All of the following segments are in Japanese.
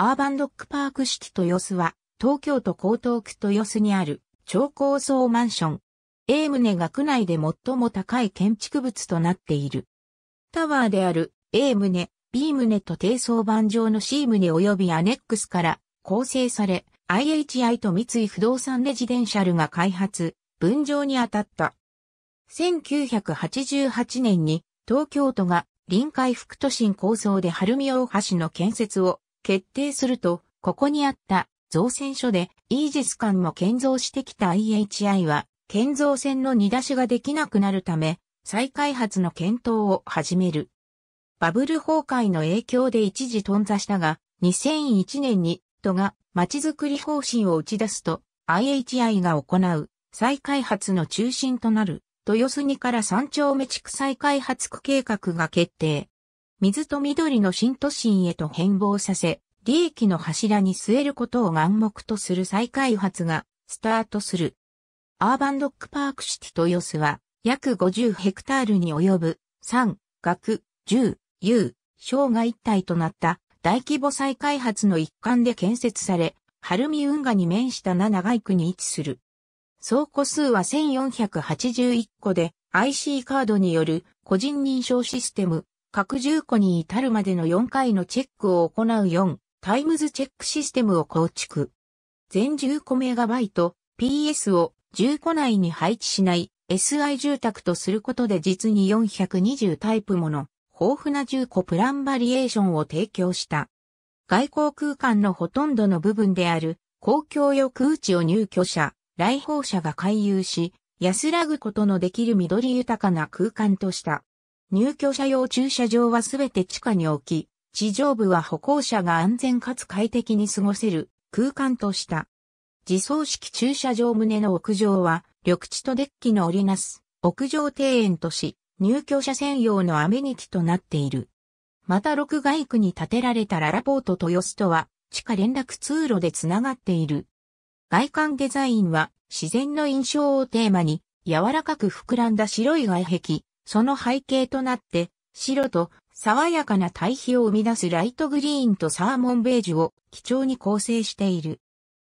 アーバンドックパーク式豊洲は、東京都江東区豊洲にある超高層マンション。A 棟が区内で最も高い建築物となっている。タワーである A 棟、B 棟と低層板上の C 棟及びアネックスから構成され、IHI と三井不動産レジデンシャルが開発、分譲に当たった。1988年に東京都が臨海副都心構想で春見大橋の建設を決定すると、ここにあった造船所でイージス艦も建造してきた IHI は、建造船の荷出しができなくなるため、再開発の検討を始める。バブル崩壊の影響で一時頓挫したが、2001年に、都が街づくり方針を打ち出すと、IHI が行う再開発の中心となる、豊洲にから三丁目地区再開発区計画が決定。水と緑の新都心へと変貌させ、利益の柱に据えることを暗黙とする再開発がスタートする。アーバンドックパークシティ豊洲は約50ヘクタールに及ぶ3、学、10、U、生が一体となった大規模再開発の一環で建設され、晴海運河に面した7街区に位置する。総個数は1481個で IC カードによる個人認証システム拡充庫に至るまでの4回のチェックを行う4、タイムズチェックシステムを構築。全10個メガバイト PS を10個内に配置しない SI 住宅とすることで実に420タイプもの豊富な10個プランバリエーションを提供した。外交空間のほとんどの部分である公共浴空地を入居者、来訪者が回遊し、安らぐことのできる緑豊かな空間とした。入居者用駐車場はすべて地下に置き、地上部は歩行者が安全かつ快適に過ごせる空間とした。自走式駐車場棟の屋上は、緑地とデッキの織りなす屋上庭園とし、入居者専用のアメニティとなっている。また六街区に建てられたララポート豊洲とは、地下連絡通路でつながっている。外観デザインは自然の印象をテーマに、柔らかく膨らんだ白い外壁、その背景となって、白と爽やかな対比を生み出すライトグリーンとサーモンベージュを基調に構成している。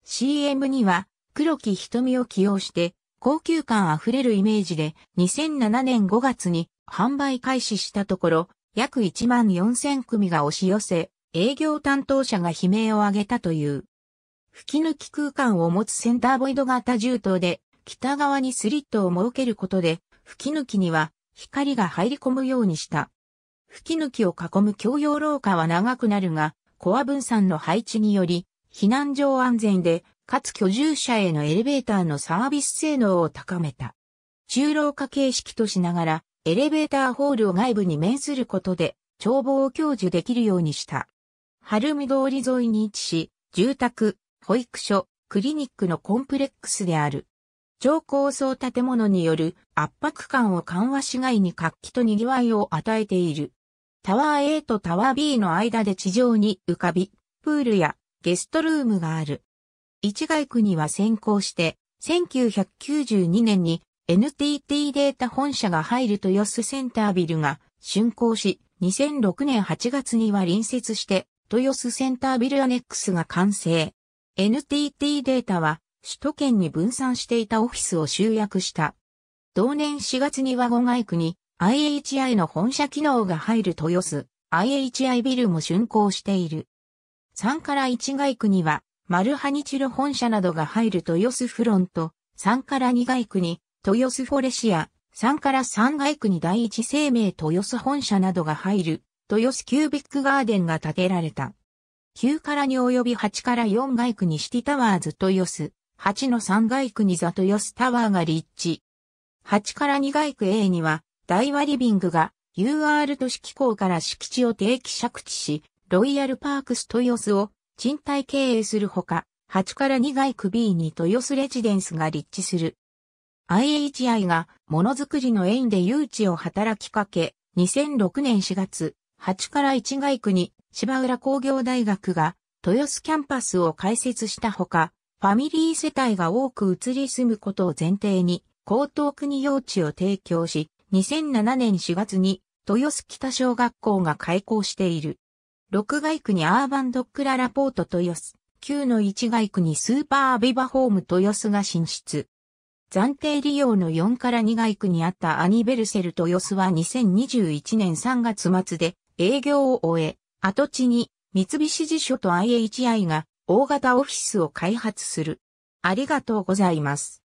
CM には黒木瞳を起用して高級感あふれるイメージで2007年5月に販売開始したところ約1万4000組が押し寄せ営業担当者が悲鳴を上げたという。吹き抜き空間を持つセンターボイド型銃刀で北側にスリットを設けることで吹き抜きには光が入り込むようにした。吹き抜きを囲む共用廊下は長くなるが、コア分散の配置により、避難所安全で、かつ居住者へのエレベーターのサービス性能を高めた。中廊下形式としながら、エレベーターホールを外部に面することで、眺望を享受できるようにした。晴海通り沿いに位置し、住宅、保育所、クリニックのコンプレックスである。超高層建物による圧迫感を緩和しがいに活気と賑わいを与えている。タワー A とタワー B の間で地上に浮かび、プールやゲストルームがある。一外区には先行して、1992年に NTT データ本社が入る豊洲センタービルが竣工し、2006年8月には隣接して、豊洲センタービルアネックスが完成。NTT データは首都圏に分散していたオフィスを集約した。同年4月には五外区に IHI の本社機能が入る豊洲 IHI ビルも竣工している。3から1外区にはマルハニチロ本社などが入る豊洲フロント、3から2外区に豊洲フォレシア、3から3外区に第一生命豊洲本社などが入る豊洲キュービックガーデンが建てられた。9からに及び8から4外区にシティタワーズ豊洲、8の3街区にザトヨスタワーが立地。8から2街区 A には、大和リビングが UR 都市機構から敷地を定期借地し、ロイヤルパークス豊洲を賃貸経営するほか、8から2街区 B に豊洲レジデンスが立地する。IHI がものづくりの縁で誘致を働きかけ、2006年4月、8から1街区に芝浦工業大学が豊洲キャンパスを開設したほか、ファミリー世帯が多く移り住むことを前提に、江東区に用地を提供し、2007年4月に豊洲北小学校が開校している。6街区にアーバンドックララポート豊洲、9の1街区にスーパーアビバホーム豊洲が進出。暫定利用の4から2街区にあったアニベルセル豊洲は2021年3月末で営業を終え、跡地に三菱地所と IHI が大型オフィスを開発する。ありがとうございます。